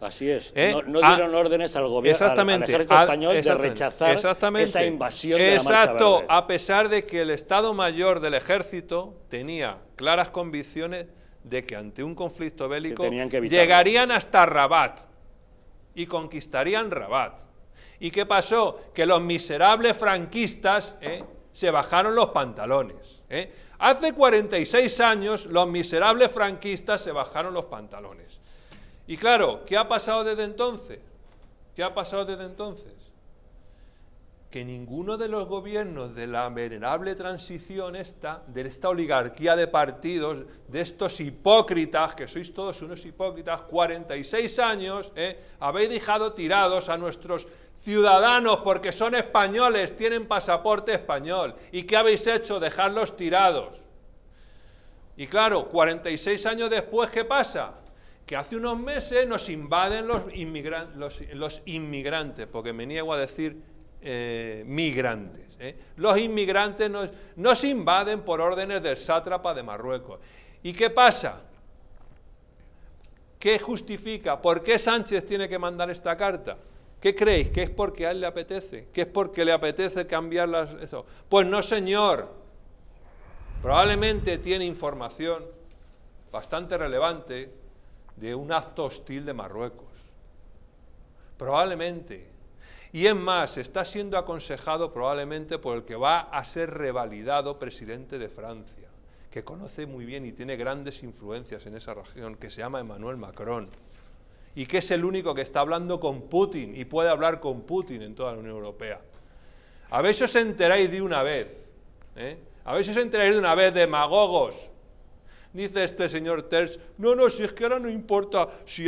Así es. ¿Eh? No, ah, dieron órdenes al gobierno, ah, español de rechazar esa invasión de exacto, la a pesar de que el Estado Mayor del Ejército tenía claras convicciones de que ante un conflicto bélico llegarían hasta Rabat y conquistarían Rabat. ¿Y qué pasó? Que los miserables franquistas ¿eh? se bajaron los pantalones. ¿eh? Hace 46 años los miserables franquistas se bajaron los pantalones. Y claro, ¿qué ha pasado desde entonces? ¿Qué ha pasado desde entonces? Que ninguno de los gobiernos de la venerable transición esta, de esta oligarquía de partidos, de estos hipócritas, que sois todos unos hipócritas, 46 años, ¿eh? habéis dejado tirados a nuestros ciudadanos porque son españoles, tienen pasaporte español. ¿Y qué habéis hecho? Dejarlos tirados. Y claro, 46 años después, ¿qué pasa? que hace unos meses nos invaden los, inmigrantes, porque me niego a decir eh, migrantes. ¿eh? Los inmigrantes nos, invaden por órdenes del sátrapa de Marruecos. ¿Y qué pasa? ¿Qué justifica? ¿Por qué Sánchez tiene que mandar esta carta? ¿Qué creéis? ¿Que es porque a él le apetece? ¿Que es porque le apetece cambiar eso? Pues no, señor. Probablemente tiene información bastante relevante de un acto hostil de Marruecos. Probablemente. Y es más, está siendo aconsejado probablemente por el que va a ser revalidado presidente de Francia, que conoce muy bien y tiene grandes influencias en esa región, que se llama Emmanuel Macron, y que es el único que está hablando con Putin y puede hablar con Putin en toda la Unión Europea. A veces os enteráis de una vez, ¿eh? a si os enteráis de una vez, demagogos, Dice este señor Terz, no, no, si es que ahora no importa si hay